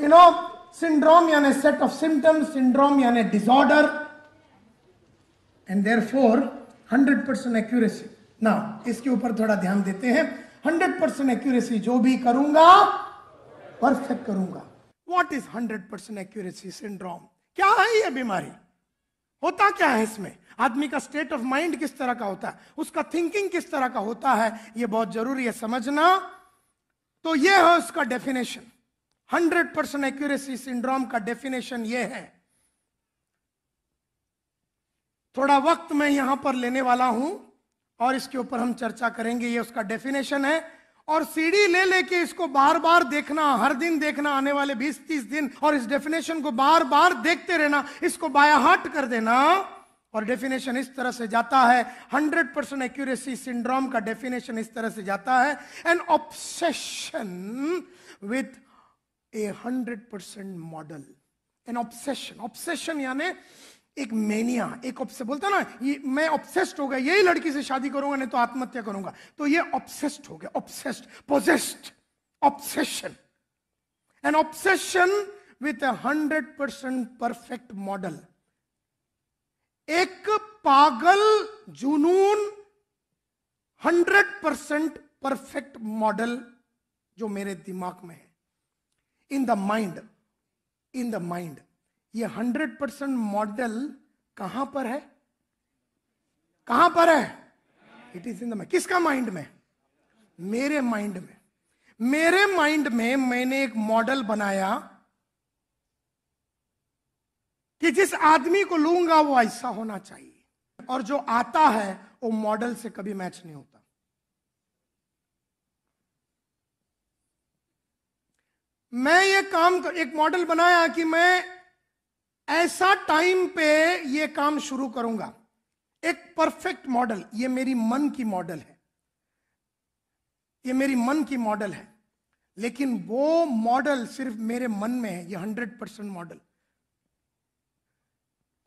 You know syndrome यानी set of symptoms syndrome यानी disorder and therefore hundred percent accuracy ना इसके ऊपर थोड़ा ध्यान देते हैं हंड्रेड परसेंट एक्यूरेसी जो भी करूंगा परफेक्ट करूंगा what is hundred percent accuracy syndrome क्या है ये बीमारी होता क्या है इसमें आदमी का स्टेट ऑफ माइंड किस तरह का होता है उसका थिंकिंग किस तरह का होता है ये बहुत जरूरी है समझना तो ये है उसका definition hundred percent accuracy syndrome का डेफिनेशन यह है थोड़ा वक्त मैं यहां पर लेने वाला हूं और इसके ऊपर हम चर्चा करेंगे ये उसका डेफिनेशन है और सीढ़ी ले लेके इसको बार बार देखना हर दिन देखना आने वाले 20-30 दिन और इस डेफिनेशन को बार बार देखते रहना इसको बाया हाट कर देना और डेफिनेशन इस तरह से जाता है 100 परसेंट एक्यूरेसी सिंड्रोम का डेफिनेशन इस तरह से जाता है an obsession with a hundred percent model an obsession obsession यानी एक मेनिया एक ऑप्शन बोलता ना ये मैं ऑब्सेस्ड हो गया यही लड़की से शादी करूंगा नहीं तो आत्महत्या करूंगा तो ये ऑब्सेस्ड हो गया obsessed possessed obsession an obsession with a hundred percent perfect model एक पागल जुनून हंड्रेड परसेंट परफेक्ट मॉडल जो मेरे दिमाग में है in the mind in the mind ये हंड्रेड परसेंट मॉडल कहां पर है कहां पर है it is in the mind किसका माइंड में मेरे माइंड में मेरे माइंड में मैंने एक मॉडल बनाया कि जिस आदमी को लूंगा वो ऐसा होना चाहिए और जो आता है वो मॉडल से कभी मैच नहीं होता मैं ये काम कर, एक मॉडल बनाया कि मैं ऐसा टाइम पे ये काम शुरू करूंगा एक परफेक्ट मॉडल ये मेरी मन की मॉडल है ये मेरी मन की मॉडल है लेकिन वो मॉडल सिर्फ मेरे मन में है ये हंड्रेड परसेंट मॉडल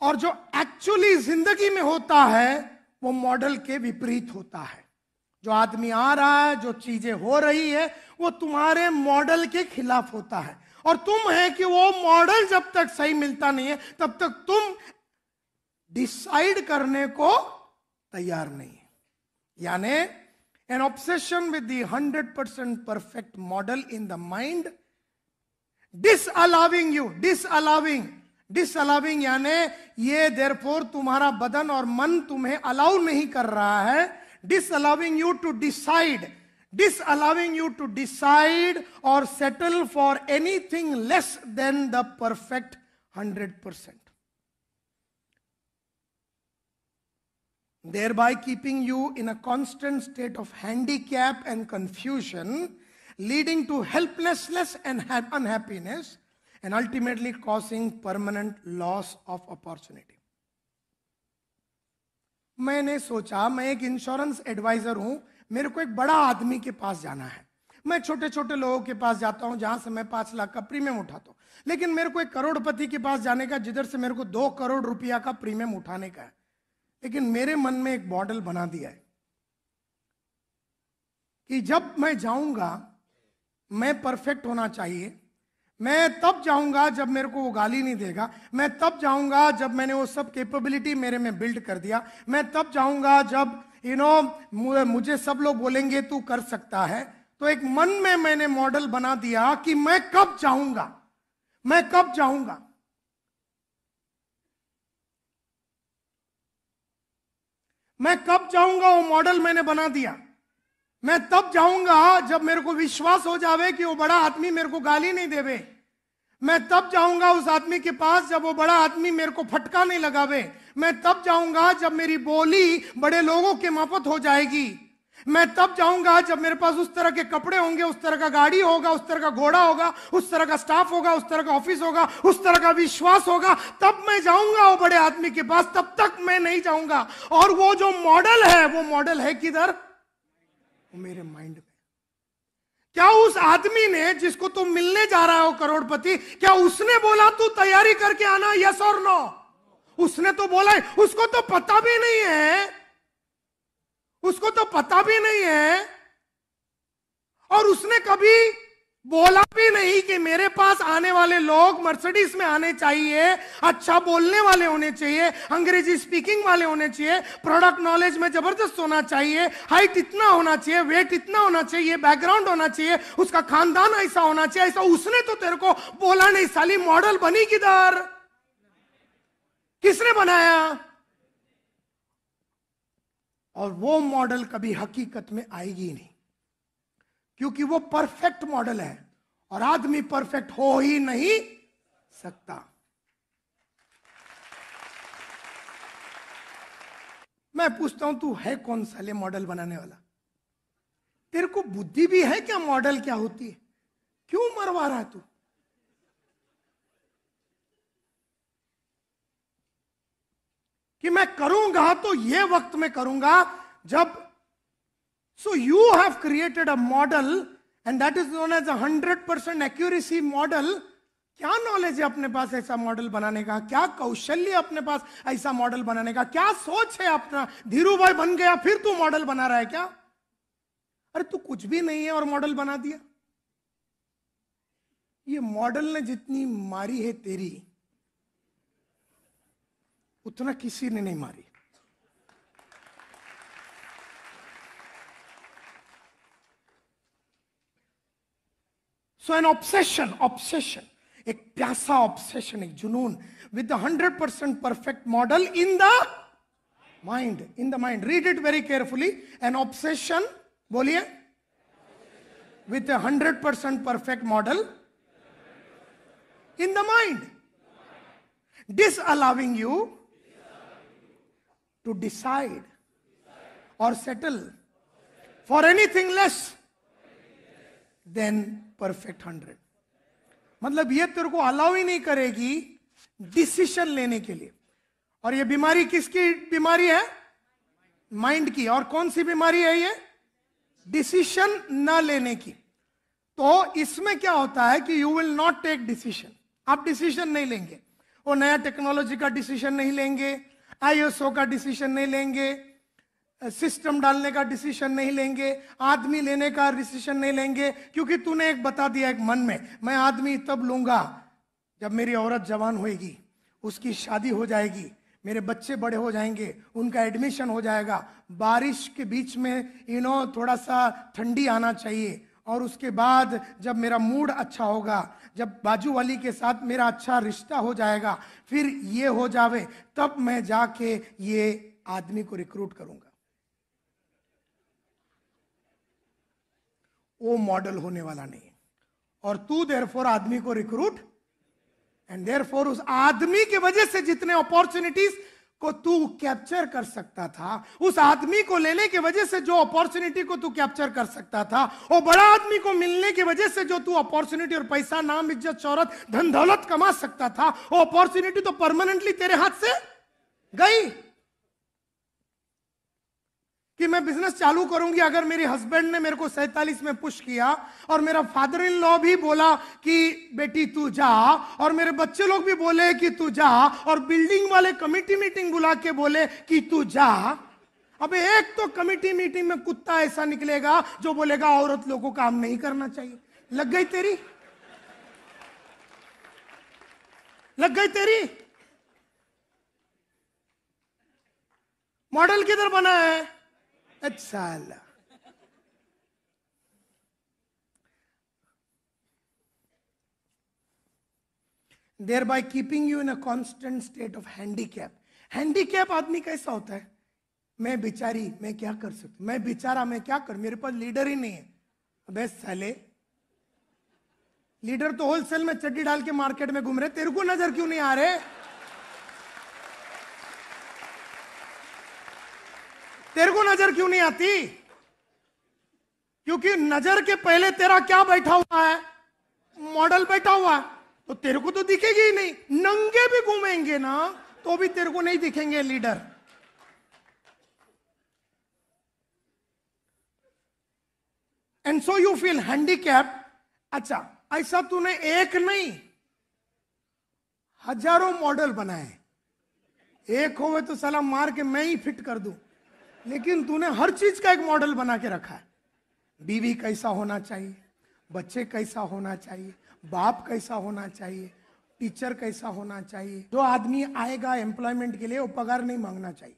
और जो एक्चुअली जिंदगी में होता है वो मॉडल के विपरीत होता है जो आदमी आ रहा है जो चीजें हो रही है वो तुम्हारे मॉडल के खिलाफ होता है और तुम है कि वो मॉडल जब तक सही मिलता नहीं है तब तक तुम डिसाइड करने को तैयार नहीं है यानी an obsession with the hundred percent perfect model in the mind disallowing you disallowing disallowing यानी ये देर तुम्हारा बदन और मन तुम्हें अलाउ नहीं कर रहा है disallowing you to decide, disallowing you to decide or settle for anything less than the perfect 100%. Thereby keeping you in a constant state of handicap and confusion, leading to helplessness and unhappiness, and ultimately causing permanent loss of opportunity. मैंने सोचा मैं एक insurance adviser हूं मेरे को एक बड़ा आदमी के पास जाना है मैं छोटे छोटे लोगों के पास जाता हूं जहां से मैं पांच लाख का प्रीमियम उठाता हूं लेकिन मेरे को एक करोड़पति के पास जाने का जिधर से मेरे को दो करोड़ रुपया का प्रीमियम उठाने का है लेकिन मेरे मन में एक मॉडल बना दिया है कि जब मैं जाऊंगा मैं परफेक्ट होना चाहिए मैं तब जाऊंगा जब मेरे को वो गाली नहीं देगा मैं तब जाऊंगा जब मैंने वो सब कैपेबिलिटी मेरे में बिल्ड कर दिया मैं तब जाऊंगा जब यू you नो know, मुझे सब लोग बोलेंगे तू कर सकता है तो एक मन में मैंने मॉडल बना दिया कि मैं कब जाऊंगा मैं कब जाऊंगा मैं कब जाऊंगा वो मॉडल मैंने बना दिया मैं तब जाऊंगा जब मेरे को विश्वास हो जावे कि वो बड़ा आदमी मेरे को गाली नहीं देवे मैं तब जाऊंगा उस आदमी के पास जब वो बड़ा आदमी मेरे को फटका नहीं लगावे मैं तब जाऊंगा जब मेरी बोली बड़े लोगों के मापत हो जाएगी मैं तब जाऊंगा जब मेरे पास उस तरह के कपड़े होंगे उस तरह का गाड़ी होगा उस तरह का घोड़ा होगा उस तरह का स्टाफ होगा उस तरह का ऑफिस होगा उस तरह का विश्वास होगा तब मैं जाऊंगा वो बड़े आदमी के पास तब तक मैं नहीं जाऊंगा और वो जो मॉडल है वो मॉडल है किधर वो मेरे माइंड में क्या उस आदमी ने जिसको तुम तो मिलने जा रहा हो करोड़पति क्या उसने बोला तू तैयारी करके आना यस और नो उसने तो बोला है उसको तो पता भी नहीं है उसको तो पता भी नहीं है और उसने कभी बोला भी नहीं कि मेरे पास आने वाले लोग मर्सिडीज में आने चाहिए अच्छा बोलने वाले होने चाहिए अंग्रेजी स्पीकिंग वाले होने चाहिए प्रोडक्ट नॉलेज में जबरदस्त होना चाहिए हाइट इतना होना चाहिए वेट इतना होना चाहिए बैकग्राउंड होना चाहिए उसका खानदान ऐसा होना चाहिए ऐसा उसने तो तेरे को बोला नहीं साली मॉडल बनी किधर किसने बनाया और वो मॉडल कभी हकीकत में आएगी नहीं क्योंकि वो परफेक्ट मॉडल है और आदमी परफेक्ट हो ही नहीं सकता मैं पूछता हूं तू है कौन ले मॉडल बनाने वाला तेरे को बुद्धि भी है क्या मॉडल क्या होती है क्यों मरवा रहा है तू कि मैं करूंगा तो ये वक्त में करूंगा जब So you have created a model and that is known as a 100% accuracy model. क्या नॉलेज है अपने पास ऐसा मॉडल बनाने का क्या कौशल्य अपने पास ऐसा मॉडल बनाने का क्या सोच है अपना धीरू भाई बन गया फिर तू मॉडल बना रहा है क्या अरे तू कुछ भी नहीं है और मॉडल बना दिया ये मॉडल ने जितनी मारी है तेरी उतना किसी ने नहीं मारी So an obsession, obsession, a pyasa obsession, a junoon with the 100% perfect model in the mind, in the mind. Read it very carefully. An obsession, boliye, with a 100% perfect model in the mind. Disallowing you to decide or settle for anything less than perfect hundred मतलब ये तेरे को allow ही नहीं करेगी decision लेने के लिए और ये बीमारी किसकी बीमारी है माइंड की और कौन सी बीमारी है ये डिसीशन ना लेने की तो इसमें क्या होता है कि you will not take decision आप डिसीशन नहीं लेंगे वो नया टेक्नोलॉजी का डिसीशन नहीं लेंगे आईएसओ का डिसीशन नहीं लेंगे सिस्टम डालने का डिसीजन नहीं लेंगे आदमी लेने का डिसीजन नहीं लेंगे क्योंकि तूने एक बता दिया एक मन में मैं आदमी तब लूंगा जब मेरी औरत जवान होएगी उसकी शादी हो जाएगी मेरे बच्चे बड़े हो जाएंगे उनका एडमिशन हो जाएगा बारिश के बीच में यू नो थोड़ा सा ठंडी आना चाहिए और उसके बाद जब मेरा मूड अच्छा होगा जब बाजू वाली के साथ मेरा अच्छा रिश्ता हो जाएगा फिर ये हो जावे तब मैं जाके ये आदमी को रिक्रूट करूँगा वो मॉडल होने वाला नहीं और तू देर आदमी को रिक्रूट एंड देर उस आदमी के वजह से जितने अपॉर्चुनिटीज को तू कैप्चर कर सकता था उस आदमी को लेने के वजह से जो अपॉर्चुनिटी को तू कैप्चर कर सकता था वो बड़ा आदमी को मिलने की वजह से जो तू अपॉर्चुनिटी और पैसा नाम इज्जत शौरत धन दौलत कमा सकता था वो अपॉर्चुनिटी तो परमानेंटली तेरे हाथ से गई कि मैं बिजनेस चालू करूंगी अगर मेरे हस्बैंड ने मेरे को सैतालीस में पुश किया और मेरा फादर इन लॉ भी बोला कि बेटी तू जा और मेरे बच्चे लोग भी बोले कि तू जा और बिल्डिंग वाले कमिटी मीटिंग बुला के बोले कि तू जा अब एक तो कमिटी मीटिंग में कुत्ता ऐसा निकलेगा जो बोलेगा औरत लोग को काम नहीं करना चाहिए लग गई तेरी लग गई तेरी मॉडल किधर बना है साला अच्छा thereby keeping you in a constant state of handicap. Handicap आदमी कैसा होता है मैं बिचारी मैं क्या कर सकती मैं बिचारा मैं क्या कर मेरे पास लीडर ही नहीं है अबे साले लीडर तो होलसेल में चड्डी डाल के मार्केट में घूम रहे तेरे को नजर क्यों नहीं आ रहे तेरे को नजर क्यों नहीं आती क्योंकि नजर के पहले तेरा क्या बैठा हुआ है मॉडल बैठा हुआ है तो तेरे को तो दिखेगी ही नहीं नंगे भी घूमेंगे ना तो भी तेरे को नहीं दिखेंगे leader and so you feel handicap अच्छा ऐसा तूने एक नहीं हजारों मॉडल बनाए एक हो तो सलाम मार के मैं ही फिट कर दूं लेकिन तूने हर चीज का एक मॉडल बना के रखा है बीवी कैसा होना चाहिए बच्चे कैसा होना चाहिए बाप कैसा होना चाहिए टीचर कैसा होना चाहिए जो आदमी आएगा एम्प्लॉयमेंट के लिए वो पगार नहीं मांगना चाहिए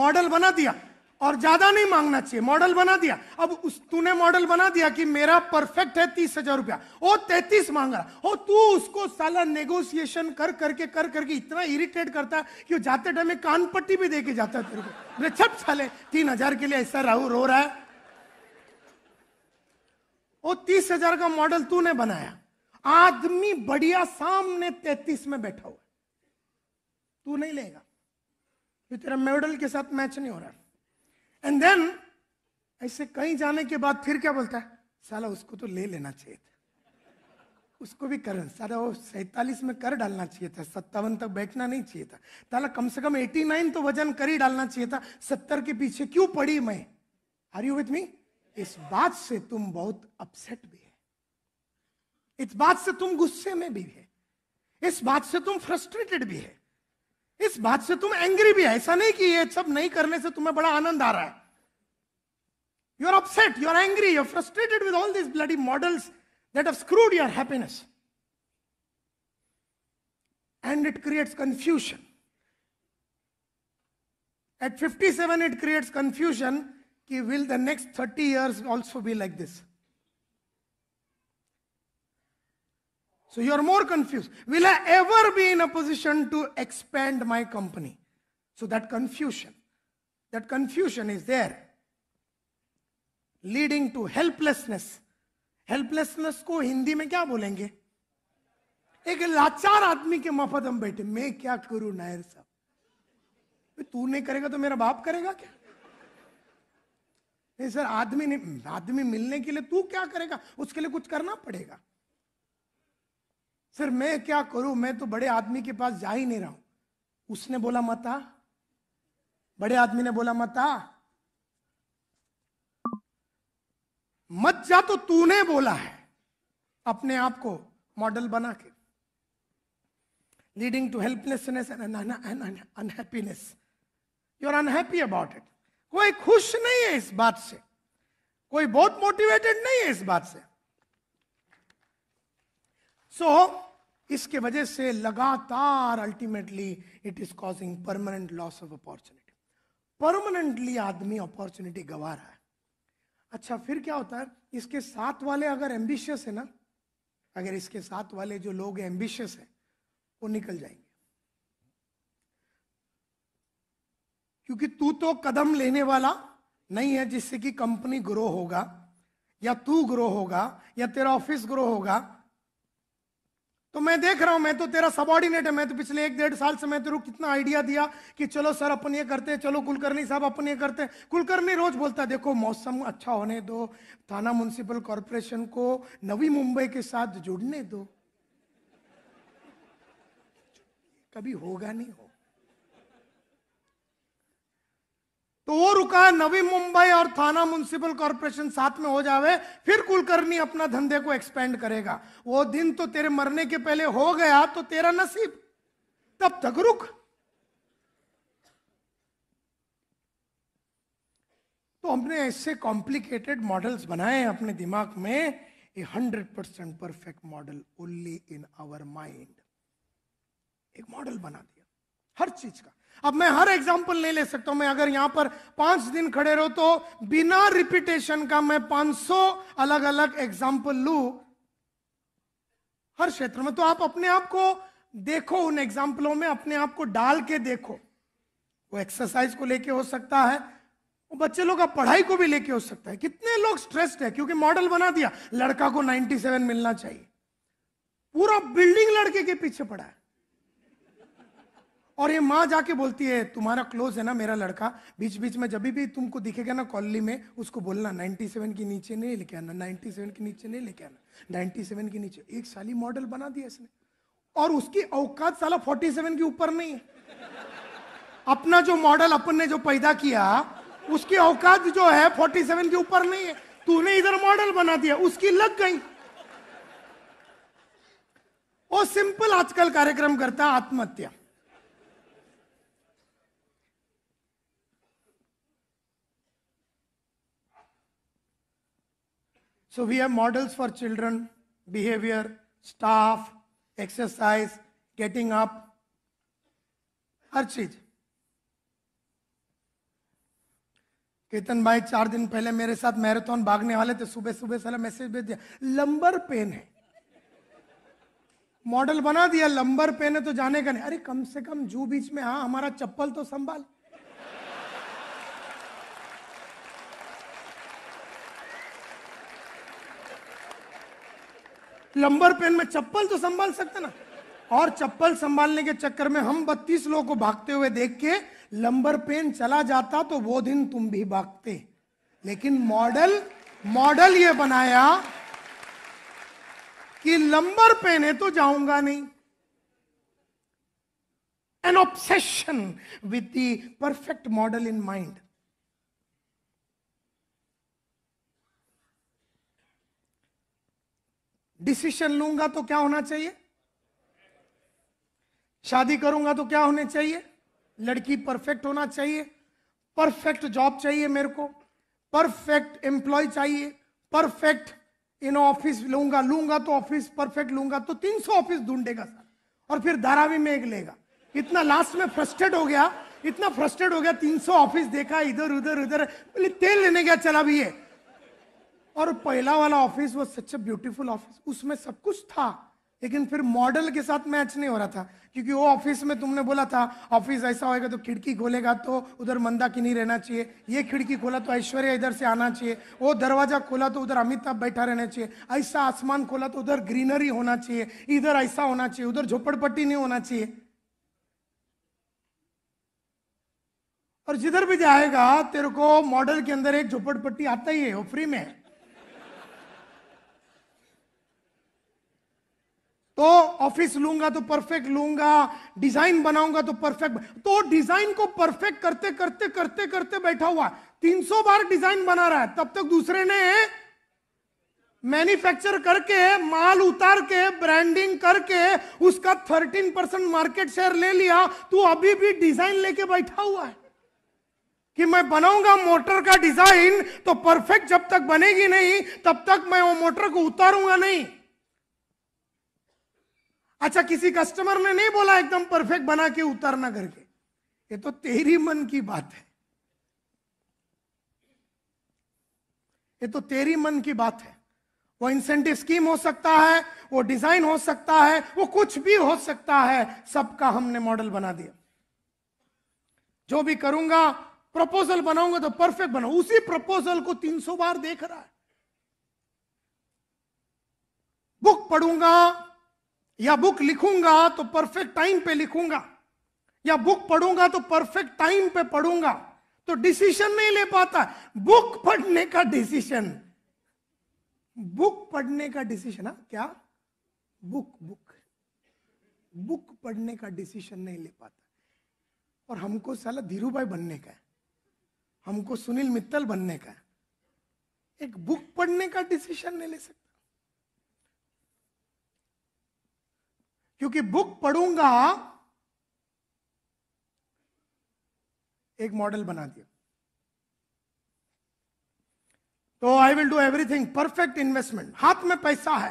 मॉडल बना दिया और ज्यादा नहीं मांगना चाहिए मॉडल बना दिया अब उस तूने मॉडल बना दिया कि मेरा परफेक्ट है तीस हजार रुपया वो तैतीस मांग रहा हो तू उसको साला नेगोशिएशन कर करके कर करके इतना इरिटेट करता है कि वो जाते टाइम कान पट्टी भी देके जाता तेरे को छप साले तीन हजार के लिए ऐसा राहुल रो रहा है वो तीस हजार का मॉडल तूने बनाया आदमी बढ़िया सामने तैतीस में बैठा हुआ तू नहीं लेगा ये तेरा मॉडल के साथ मैच नहीं हो रहा एंड देन ऐसे कहीं जाने के बाद फिर क्या बोलता है साला उसको तो ले लेना चाहिए था उसको भी कर सारा वो सैतालीस में कर डालना चाहिए था सत्तावन तक बैठना नहीं चाहिए था ताला कम से कम एटी नाइन तो वजन कर ही डालना चाहिए था सत्तर के पीछे क्यों पड़ी मैं आर यू विथ मी इस बात से तुम बहुत अपसेट भी है इस बात से तुम गुस्से में भी है इस बात से तुम फ्रस्ट्रेटेड भी है इस बात से तुम एंग्री भी है ऐसा नहीं कि ये सब नहीं करने से तुम्हें बड़ा आनंद आ रहा है you are upset you are angry you are frustrated with all this bloody models that have screwed your happiness and it creates confusion at 57 it creates confusion कि will the next 30 years also be like this So you are more confused. Will I ever be in a position to expand my company? So that confusion, that confusion is there, leading to helplessness. Helplessness को हिंदी में क्या बोलेंगे एक लाचार आदमी के मफत हम बैठे मैं क्या करूं नायर साहब तू नहीं करेगा तो मेरा बाप करेगा क्या नहीं सर आदमी नहीं आदमी मिलने के लिए तू क्या करेगा उसके लिए कुछ करना पड़ेगा फिर मैं क्या करूं मैं तो बड़े आदमी के पास जा ही नहीं रहा हूं उसने बोला मता बड़े आदमी ने बोला मता मत जा तो तूने बोला है अपने आप को मॉडल बना के leading to helplessness and unhappiness you are unhappy about it कोई खुश नहीं है इस बात से कोई बहुत मोटिवेटेड नहीं है इस बात से सो so, इसके वजह से लगातार ultimately it is causing permanent loss of opportunity permanently आदमी अपॉर्चुनिटी गंवा रहा है अच्छा फिर क्या होता है इसके साथ वाले अगर एम्बिशियस है ना अगर इसके साथ वाले जो लोग एम्बिशियस है वो निकल जाएंगे क्योंकि तू तो कदम लेने वाला नहीं है जिससे कि कंपनी ग्रो होगा या तू ग्रो होगा या तेरा ऑफिस ग्रो होगा तो मैं देख रहा हूं मैं तो तेरा सबॉर्डिनेट है मैं तो पिछले एक डेढ़ साल से मैं तेरे को कितना आइडिया दिया कि चलो सर अपन ये करते हैं चलो कुलकर्णी साहब अपन ये करते हैं कुलकर्णी रोज बोलता है देखो मौसम अच्छा होने दो थाना म्यूनसिपल कॉरपोरेशन को नवी मुंबई के साथ जुड़ने दो कभी होगा नहीं होगा तो वो रुका नवी मुंबई और थाना म्यूनसिपल कॉरपोरेशन साथ में हो जावे फिर कुलकर्णी अपना धंधे को एक्सपेंड करेगा वो दिन तो तेरे मरने के पहले हो गया तो तेरा नसीब तब तक रुक तो हमने ऐसे कॉम्प्लिकेटेड मॉडल्स बनाए अपने दिमाग में a hundred percent perfect model only in our mind एक मॉडल बना दिया हर चीज का अब मैं हर एग्जाम्पल नहीं ले सकता मैं अगर यहां पर पांच दिन खड़े रहो तो बिना रिपीटेशन का मैं 500 अलग अलग एग्जाम्पल लू हर क्षेत्र में तो आप अपने आप को देखो उन एग्जाम्पलों में अपने आप को डाल के देखो वो एक्सरसाइज को लेके हो सकता है वो बच्चे लोग का पढ़ाई को भी लेके हो सकता है कितने लोग स्ट्रेस्ड है क्योंकि मॉडल बना दिया लड़का को 97 मिलना चाहिए पूरा बिल्डिंग लड़के के पीछे पड़ा है और ये माँ जाके बोलती है तुम्हारा क्लोज है ना मेरा लड़का बीच बीच में जब भी तुमको दिखेगा ना कॉलोनी में उसको बोलना 97 के नीचे नहीं लेके आना 97 के नीचे नहीं लेके आना 97 के नीचे एक साली मॉडल बना दिया इसने और उसकी औकात साला 47 के ऊपर नहीं है अपना जो मॉडल अपन ने जो पैदा किया उसकी औकात जो है 47 के ऊपर नहीं है तूने इधर मॉडल बना दिया उसकी लग गई और सिंपल आजकल कार्यक्रम करता आत्महत्या So we have models for children, behavior, staff, exercise, getting up, हर केतन भाई चार दिन पहले मेरे साथ मैराथन भागने वाले थे सुबह सुबह साला मैसेज भेज दिया लंबर पेन है मॉडल बना दिया लंबर पेन है तो जाने का नहीं अरे कम से कम जू बीच में हाँ हमारा चप्पल तो संभाल प्लम्बर पेन में चप्पल तो संभाल सकते ना और चप्पल संभालने के चक्कर में हम 32 लोगों को भागते हुए देख के लंबर पेन चला जाता तो वो दिन तुम भी भागते लेकिन मॉडल मॉडल ये बनाया कि लंबर पेन है तो जाऊंगा नहीं an obsession with the perfect model in mind decision लूंगा तो क्या होना चाहिए शादी करूंगा तो क्या होने चाहिए लड़की परफेक्ट होना चाहिए परफेक्ट जॉब चाहिए मेरे को परफेक्ट एम्प्लॉय चाहिए परफेक्ट इन ऑफिस लूंगा लूंगा तो ऑफिस परफेक्ट लूंगा तो 300 ऑफिस ढूंढेगा सर और फिर धारावी में एक लेगा इतना लास्ट में फ्रस्ट्रेट हो गया इतना फ्रस्ट्रेट हो गया 300 ऑफिस देखा इधर उधर उधर बोले तेल लेने गया चला भी है और पहला वाला ऑफिस वो सच ब्यूटीफुल ऑफिस उसमें सब कुछ था लेकिन फिर मॉडल के साथ मैच नहीं हो रहा था क्योंकि वो ऑफिस में तुमने बोला था ऑफिस ऐसा होएगा तो खिड़की खोलेगा तो उधर मंदा की नहीं रहना चाहिए ये खिड़की खोला तो ऐश्वर्या इधर से आना चाहिए वो दरवाजा खोला तो उधर अमिताभ बैठा रहना चाहिए ऐसा आसमान खोला तो उधर ग्रीनरी होना चाहिए इधर ऐसा होना चाहिए उधर झोपड़पट्टी नहीं होना चाहिए और जिधर भी जाएगा तेरे को मॉडल के अंदर एक झोपड़पट्टी आता ही है वो फ्री में है तो ऑफिस लूंगा तो परफेक्ट लूंगा डिजाइन बनाऊंगा तो परफेक्ट तो डिजाइन को परफेक्ट करते करते करते करते बैठा हुआ तीन सौ बार डिजाइन बना रहा है तब तक दूसरे ने मैन्युफैक्चर करके माल उतार के ब्रांडिंग करके उसका थर्टीन परसेंट मार्केट शेयर ले लिया तू अभी भी डिजाइन लेके बैठा हुआ है कि मैं बनाऊंगा मोटर का डिजाइन तो परफेक्ट जब तक बनेगी नहीं तब तक मैं वो मोटर को उतारूंगा नहीं अच्छा किसी कस्टमर ने नहीं बोला एकदम परफेक्ट बना के उतारना करके ये तो तेरी मन की बात है ये तो तेरी मन की बात है वो इंसेंटिव स्कीम हो सकता है वो डिजाइन हो सकता है वो कुछ भी हो सकता है सबका हमने मॉडल बना दिया जो भी करूंगा प्रपोजल बनाऊंगा तो परफेक्ट बनाऊ उसी प्रपोजल को 300 बार देख रहा है बुक पढ़ूंगा या बुक लिखूंगा तो परफेक्ट टाइम पे लिखूंगा या बुक पढ़ूंगा तो परफेक्ट टाइम पे पढ़ूंगा तो डिसीजन नहीं ले पाता बुक पढ़ने का डिसीजन बुक पढ़ने का डिसीजन है हाँ, क्या बुक बुक बुक पढ़ने का डिसीजन नहीं ले पाता और हमको साला धीरू भाई बनने का है हमको सुनील मित्तल बनने का है एक बुक पढ़ने का डिसीजन नहीं ले सकता क्योंकि बुक पढ़ूंगा एक मॉडल बना दिया तो I will do everything perfect investment हाथ में पैसा है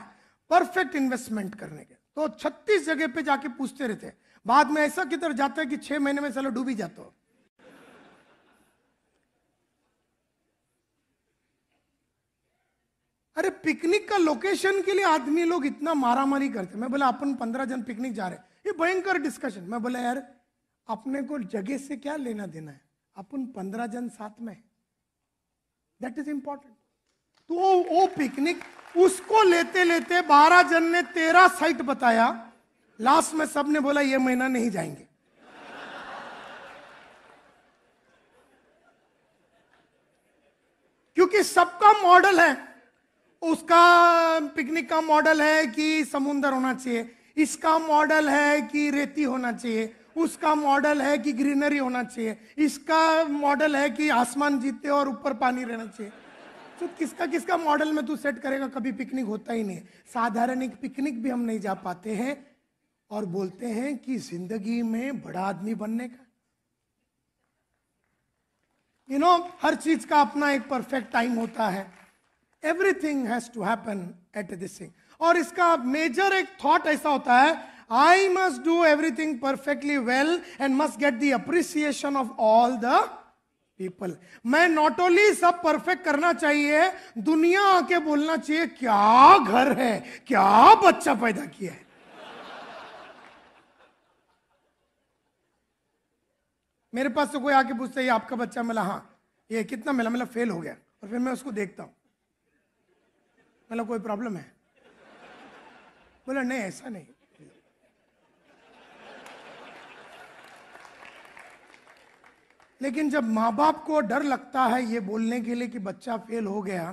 परफेक्ट इन्वेस्टमेंट करने के तो 36 जगह पे जाके पूछते रहते बाद में ऐसा किधर जाता है कि छह महीने में चलो डूबी जाता हो अरे पिकनिक का लोकेशन के लिए आदमी लोग इतना मारा मारी करते मैं बोला अपन पंद्रह जन पिकनिक जा रहे ये भयंकर डिस्कशन मैं बोला यार अपने को जगह से क्या लेना देना है अपन पंद्रह जन साथ में दैट इज इंपॉर्टेंट तो वो, वो पिकनिक उसको लेते लेते बारह जन ने तेरह साइट बताया लास्ट में सबने बोला ये महीना नहीं जाएंगे क्योंकि सबका मॉडल है उसका पिकनिक का मॉडल है कि समुंदर होना चाहिए इसका मॉडल है कि रेती होना चाहिए उसका मॉडल है कि ग्रीनरी होना चाहिए इसका मॉडल है कि आसमान जीते और ऊपर पानी रहना चाहिए तो किसका किसका मॉडल में तू सेट करेगा कभी पिकनिक होता ही नहीं साधारण एक पिकनिक भी हम नहीं जा पाते हैं और बोलते हैं कि जिंदगी में बड़ा आदमी बनने का यू you नो know, हर चीज का अपना एक परफेक्ट टाइम होता है everything has to happen at this thing और इसका मेजर एक थॉट ऐसा होता है I must do everything perfectly well and must get the appreciation of all the people मैं नॉट ओनली सब परफेक्ट करना चाहिए दुनिया आके बोलना चाहिए क्या घर है क्या बच्चा पैदा किया है मेरे पास तो कोई आके पूछता है आपका बच्चा मिला हाँ ये कितना मिला मिला मतलब फेल हो गया और फिर मैं उसको देखता हूं मतलब कोई प्रॉब्लम है बोला नहीं ऐसा नहीं लेकिन जब माँ बाप को डर लगता है ये बोलने के लिए कि बच्चा फेल हो गया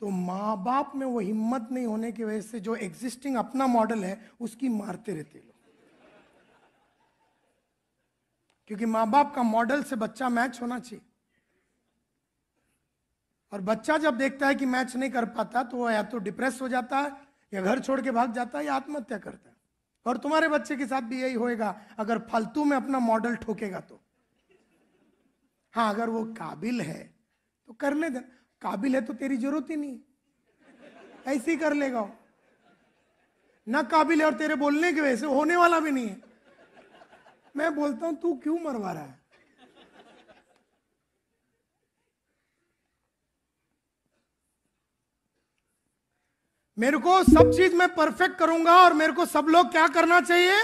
तो माँ बाप में वो हिम्मत नहीं होने की वजह से जो एग्जिस्टिंग अपना मॉडल है उसकी मारते रहते लोग क्योंकि माँ बाप का मॉडल से बच्चा मैच होना चाहिए और बच्चा जब देखता है कि मैच नहीं कर पाता तो वो या तो डिप्रेस हो जाता है या घर छोड़ के भाग जाता है या आत्महत्या करता है और तुम्हारे बच्चे के साथ भी यही होएगा अगर फालतू में अपना मॉडल ठोकेगा तो हाँ अगर वो काबिल है तो करने दे काबिल है तो तेरी जरूरत ही नहीं ऐसे ही कर लेगा ना काबिल है और तेरे बोलने की वजह से होने वाला भी नहीं है मैं बोलता हूं तू क्यों मरवा रहा है मेरे को सब चीज मैं परफेक्ट करूंगा और मेरे को सब लोग क्या करना चाहिए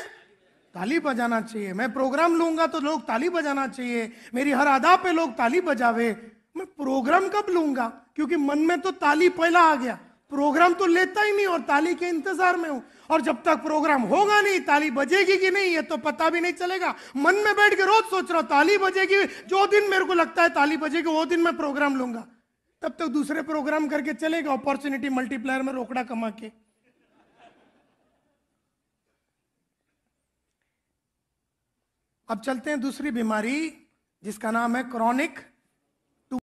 ताली बजाना चाहिए मैं प्रोग्राम लूंगा तो लोग ताली बजाना चाहिए मेरी हर अदा पे लोग ताली बजावे मैं प्रोग्राम कब लूंगा क्योंकि मन में तो ताली पहला आ गया प्रोग्राम तो लेता ही नहीं और ताली के इंतजार में हूं और जब तक प्रोग्राम होगा नहीं ताली बजेगी कि नहीं ये तो पता भी नहीं चलेगा मन में बैठ के रोज सोच रहा हूं ताली बजेगी जो दिन मेरे को लगता है ताली बजेगी वो दिन मैं प्रोग्राम लूंगा तब तक दूसरे प्रोग्राम करके चलेगा अपॉर्चुनिटी मल्टीप्लायर में रोकड़ा कमा के अब चलते हैं दूसरी बीमारी जिसका नाम है क्रॉनिक